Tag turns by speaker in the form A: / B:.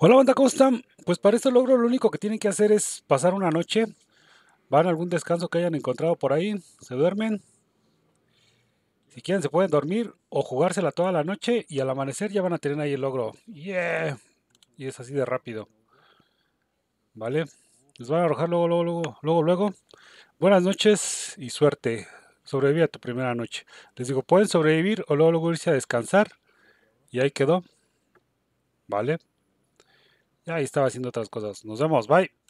A: Hola banda, ¿cómo Pues para este logro lo único que tienen que hacer es pasar una noche, van a algún descanso que hayan encontrado por ahí, se duermen, si quieren se pueden dormir o jugársela toda la noche y al amanecer ya van a tener ahí el logro.
B: Y
C: es
A: así de rápido. ¿Vale? Les van a arrojar luego, luego, luego, luego, Buenas noches y suerte. Sobrevive a tu primera noche. Les digo, pueden sobrevivir o luego, luego irse a descansar. Y ahí quedó. ¿Vale? Ahí estaba haciendo otras cosas. Nos vemos, bye.